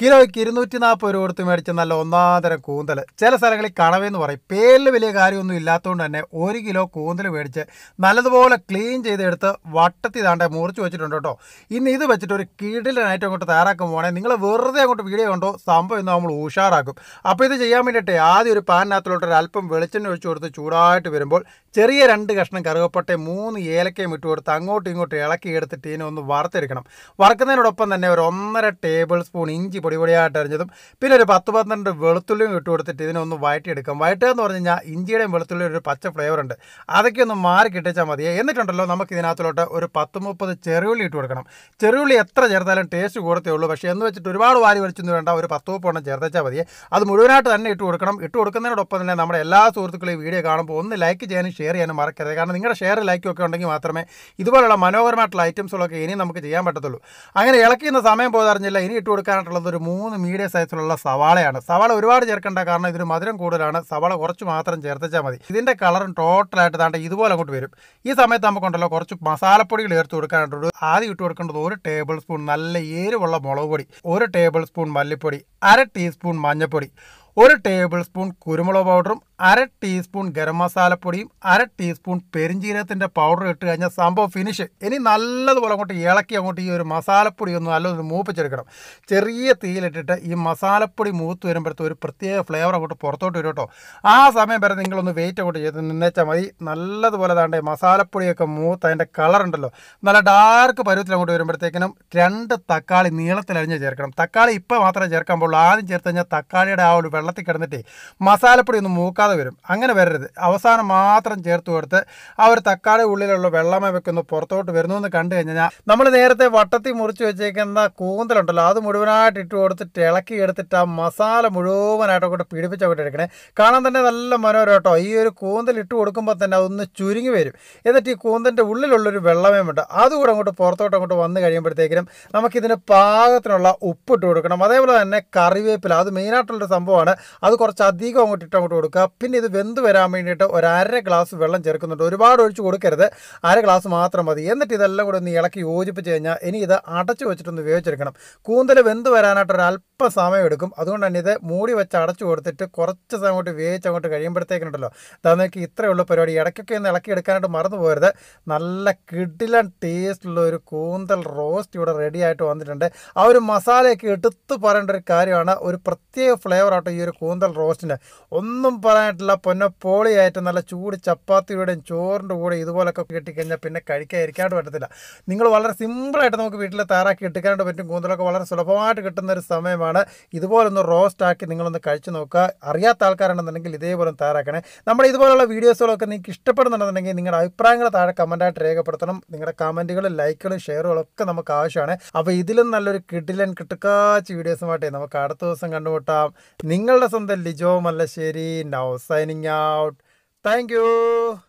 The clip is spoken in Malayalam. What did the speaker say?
കിലോയ്ക്ക് ഇരുന്നൂറ്റി നാൽപ്പത് രൂപ കൊടുത്ത് മേടിച്ച നല്ല ഒന്നാന്തരം കൂന്തൽ ചില സ്ഥലങ്ങളിൽ കണവെന്ന് പറയും പേരിൽ വലിയ കാര്യമൊന്നും ഇല്ലാത്തതുകൊണ്ട് തന്നെ ഒരു കിലോ കൂന്തൽ മേടിച്ച് നല്ലതുപോലെ ക്ലീൻ ചെയ്തെടുത്ത് വട്ടത്തി താണ്ടെ മുറിച്ച് വെച്ചിട്ടുണ്ട് കേട്ടോ ഇന്ന് ഇത് വെച്ചിട്ട് ഒരു കീടിലനായിട്ട് അങ്ങോട്ട് തയ്യാറാക്കാൻ പോകണേ നിങ്ങൾ വെറുതെ അങ്ങോട്ട് വീഡിയോ കണ്ടോ സംഭവം ഇന്ന് നമ്മൾ ഉഷാറാക്കും അപ്പോൾ ഇത് ചെയ്യാൻ വേണ്ടിയിട്ട് ആദ്യം ഒരു പാനിനകത്തിലോട്ട് ഒരു അല്പം വെളിച്ചെണ്ണ ഒഴിച്ചു കൊടുത്ത് ചൂടായിട്ട് വരുമ്പോൾ ചെറിയ രണ്ട് കഷ്ണം കറുകപ്പട്ടയും മൂന്ന് ഏലക്കയും ഇട്ട് കൊടുത്ത് അങ്ങോട്ടും ഇങ്ങോട്ടും ഇളക്കി എടുത്തിട്ട് ഇതിനെ ഒന്ന് വറുത്തെടുക്കണം വറുക്കുന്നതിനോടൊപ്പം തന്നെ ഒരു ഒന്നര ടേബിൾ സ്പൂൺ ഇഞ്ചി പൊടി പൊടിയായിട്ട് അരിഞ്ഞതും പിന്നെ ഒരു പത്ത് പന്ത്രണ്ട് വെളുത്തുള്ളിയും ഇട്ട് കൊടുത്തിട്ട് ഇതിനൊന്ന് വയറ്റിയെടുക്കാം വയറ്റാന്ന് എന്ന് പറഞ്ഞു കഴിഞ്ഞാൽ ഇഞ്ചിയുടെയും വെളുത്തുള്ളിയുടെ ഒരു പച്ച ഫ്ലേവറുണ്ട് അതൊക്കെ ഒന്ന് മാറി കിട്ടിച്ചാൽ മതി എന്നിട്ടുണ്ടല്ലോ നമുക്ക് ഇതിനകത്തോട്ട് ഒരു പത്ത് മുപ്പത് ചെറുള്ളി ഇട്ട് കൊടുക്കണം ചെറുള്ളി എത്ര ചേർത്താലും ടേസ്റ്റ് കൂടത്തേ ഉള്ളൂ പക്ഷേ എന്ന് വെച്ചിട്ട് ഒരുപാട് വാരി വലിച്ചൊന്നും വേണ്ട ഒരു പത്ത് മുപ്പെണ്ണം ചേർത്താൽ മതി അത് മുഴുവനായിട്ട് തന്നെ ഇട്ട് കൊടുക്കണം ഇട്ട് കൊടുക്കുന്നതിനോടൊപ്പം തന്നെ നമ്മുടെ എല്ലാ സുഹൃത്തുക്കളെയും വീഡിയോ കാണുമ്പോൾ ഒന്ന് ലൈക്ക് ചെയ്യാനും ഷെയർ ചെയ്യാനും മറക്കരുത് കാരണം നിങ്ങളുടെ ഷെയർ ലൈക്കും ഒക്കെ ഉണ്ടെങ്കിൽ മാത്രമേ ഇതുപോലുള്ള മനോഹരമായിട്ടുള്ള ഐറ്റംസുകളൊക്കെ ഇനി നമുക്ക് ചെയ്യാൻ പറ്റത്തുള്ളൂ അങ്ങനെ ഇളക്കിയുന്ന സമയം പോയതറിഞ്ഞില്ല ഇനി ഇട്ട് കൊടുക്കാനായിട്ടുള്ളത് ഒരു മൂന്ന് മീഡിയം സൈസിലുള്ള സവാളയാണ് സവാള ഒരുപാട് ചേർക്കേണ്ട കാരണം ഇതിന് മധുരം കൂടുതലാണ് സവാള കുറച്ച് മാത്രം ചേർത്തിച്ചാൽ മതി ഇതിൻ്റെ കളറും ടോട്ടലായിട്ട് താണ്ട് ഇതുപോലെ അങ്ങോട്ട് വരും ഈ സമയത്ത് നമുക്കുണ്ടല്ലോ കുറച്ച് മസാലപ്പൊടികൾ ചേർത്ത് ഒരു ആദ്യം ഇട്ട് കൊടുക്കേണ്ടത് ഒരു ടേബിൾ സ്പൂൺ നല്ല ഏരുവുള്ള മുളക് പൊടി ഒരു ടേബിൾ സ്പൂൺ മല്ലിപ്പൊടി അര ടീസ്പൂൺ മഞ്ഞൾപ്പൊടി ഒരു ടേബിൾ സ്പൂൺ കുരുമുളക് പൗഡറും അര ടീസ്പൂൺ ഗരം മസാലപ്പൊടിയും അര ടീസ്പൂൺ പെരിഞ്ചീരത്തിൻ്റെ പൗഡർ ഇട്ട് കഴിഞ്ഞാൽ സംഭവം ഫിനിഷ് ഇനി നല്ലതുപോലെ അങ്ങോട്ട് ഇളക്കി അങ്ങോട്ട് ഈ ഒരു മസാലപ്പൊടി ഒന്ന് നല്ലൊരു മൂപ്പിച്ചെടുക്കണം ചെറിയ തീയിലിട്ടിട്ട് ഈ മസാലപ്പൊടി മൂത്ത് വരുമ്പോഴത്തെ ഒരു പ്രത്യേക ഫ്ലേവർ അങ്ങോട്ട് പുറത്തോട്ട് വരും കേട്ടോ ആ സമയം വരെ നിങ്ങളൊന്ന് വെയിറ്റ് അങ്ങോട്ട് ചെയ്ത് നിന്നേച്ചാൽ മതി നല്ലതുപോലെ താണ്ടേ മസാലപ്പൊടിയൊക്കെ മൂത്ത് അതിൻ്റെ കളറുണ്ടല്ലോ നല്ല ഡാർക്ക് പരുവത്തിൽ അങ്ങോട്ട് വരുമ്പോഴത്തേക്കിനും രണ്ട് തക്കാളി നീളത്തിലരിഞ്ഞ് ചേർക്കണം തക്കാളി ഇപ്പോൾ മാത്രമേ ചേർക്കാൻ പാടുള്ളൂ ആദ്യം ചേർത്ത് കഴിഞ്ഞാൽ തക്കാളിയുടെ ആ ഒരു വെള്ളത്തിൽ കിടന്നിട്ടേ മസാലപ്പൊടി ഒന്ന് മൂക്കാൻ കൂടാതെ വരും അങ്ങനെ വരരുത് അവസാനം മാത്രം ചേർത്ത് കൊടുത്ത് ആ ഒരു തക്കാളി ഉള്ളിലുള്ള വെള്ളമേ വെക്കുന്നു പുറത്തോട്ട് വരുന്നു എന്ന് കണ്ടു കഴിഞ്ഞാൽ നമ്മൾ നേരത്തെ വട്ടത്തിൽ മുറിച്ച് വെച്ചേക്കുന്ന കൂന്തലുണ്ടല്ലോ അത് മുഴുവനായിട്ട് ഇട്ട് കൊടുത്തിട്ട് ഇളക്കി എടുത്തിട്ട് ആ മസാല മുഴുവനായിട്ട് അങ്ങോട്ട് പിടിപ്പിച്ചങ്ങോട്ട് എടുക്കണേ കാണാൻ തന്നെ നല്ല മനോഹരം കേട്ടോ ഈ ഒരു കൂന്തൽ ഇട്ട് കൊടുക്കുമ്പോൾ തന്നെ അതൊന്ന് ചുരുങ്ങി വരും എന്നിട്ട് ഈ കൂന്തലിൻ്റെ ഉള്ളിലുള്ളൊരു വെള്ളമേ ഉണ്ട് അതുകൂടെ അങ്ങോട്ട് പുറത്തോട്ട് അങ്ങോട്ട് വന്ന് കഴിയുമ്പോഴത്തേക്കിനും നമുക്കിതിന് പാകത്തിനുള്ള ഉപ്പിട്ട് കൊടുക്കണം അതേപോലെ തന്നെ കറിവേപ്പില അത് മെയിനായിട്ടുള്ളൊരു സംഭവമാണ് അത് കുറച്ച് അധികം അങ്ങോട്ട് ഇട്ട് അങ്ങോട്ട് കൊടുക്കുക പിന്നെ ഇത് വെന്ത് വരാൻ വേണ്ടിയിട്ട് ഒരു അര ഗ്ലാസ് വെള്ളം ചേർക്കുന്നുണ്ട് ഒരുപാട് ഒഴിച്ച് കൊടുക്കരുത് അര ഗ്ലാസ് മാത്രം മതി എന്നിട്ട് ഇതെല്ലാം കൂടെ ഒന്ന് ഇളക്കി യോജിപ്പിച്ച് കഴിഞ്ഞാൽ ഇനി ഇത് അടച്ചു വെച്ചിട്ടൊന്ന് വേവിച്ചെടുക്കണം കൂന്തൽ വെന്ത് വരാനായിട്ട് ഒരു അല്പ സമയം എടുക്കും അതുകൊണ്ട് തന്നെ ഇത് മൂടി വെച്ച് അടച്ചു കൊടുത്തിട്ട് കുറച്ച് സമയം കൊണ്ട് വേവിച്ച് അങ്ങോട്ട് കഴിയുമ്പോഴത്തേക്കുണ്ടല്ലോ അതാന്ന് നോക്കി ഇത്രയേ ഉള്ളൂ പരിപാടി ഇടയ്ക്കൊക്കെ ഒന്ന് ഇളക്കി എടുക്കാനായിട്ട് മറന്നു പോകരുത് നല്ല കിടിലൻ ടേസ്റ്റുള്ള ഒരു കൂന്തൽ റോസ്റ്റ് ഇവിടെ റെഡി ആയിട്ട് വന്നിട്ടുണ്ട് ആ ഒരു മസാലയൊക്കെ എടുത്ത് പറയേണ്ട ഒരു കാര്യമാണ് ഒരു പ്രത്യേക ആട്ടോ ഈ ഒരു കൂന്തൽ റോസ്റ്റിന് ഒന്നും പറയാൻ സൂപ്പറായിട്ടുള്ള പൊന്നപ്പോളിയായിട്ട് നല്ല ചൂട് ചപ്പാത്തിയുടെയും ചോറിൻ്റെ കൂടെ ഇതുപോലൊക്കെ കിട്ടിക്കഴിഞ്ഞാൽ പിന്നെ കഴിക്കാൻ ഇരിക്കാണ്ട് പറ്റത്തില്ല നിങ്ങൾ വളരെ സിമ്പിളായിട്ട് നമുക്ക് വീട്ടിൽ താറാക്കി എടുക്കാനായിട്ട് പറ്റും കൂന്തലൊക്കെ വളരെ സുലഭമായിട്ട് കിട്ടുന്ന ഒരു സമയമാണ് ഇതുപോലൊന്ന് റോസ്റ്റാക്കി നിങ്ങളൊന്ന് കഴിച്ച് നോക്കുക അറിയാത്ത ആൾക്കാരാണെന്നുണ്ടെങ്കിൽ ഇതേപോലെ താറാക്കണേ നമ്മൾ ഇതുപോലുള്ള വീഡിയോസുകളൊക്കെ നിങ്ങൾക്ക് ഇഷ്ടപ്പെടുന്നുണ്ടെന്നുണ്ടെങ്കിൽ നിങ്ങളുടെ അഭിപ്രായങ്ങൾ താഴെ കമൻറ്റായിട്ട് രേഖപ്പെടുത്തണം നിങ്ങളുടെ കമൻറ്റുകളും ലൈക്കുകളും ഷെയറുകളും ഒക്കെ നമുക്ക് ആവശ്യമാണ് അപ്പോൾ ഇതിലും നല്ലൊരു കിടിലൻ കിട്ടുക്കാച്ച് വീഡിയോസുമായിട്ടേ നമുക്ക് അടുത്ത ദിവസം കണ്ടുമുട്ടാം നിങ്ങളുടെ സ്വന്തം Lijo Mallassery now signing out. Thank you.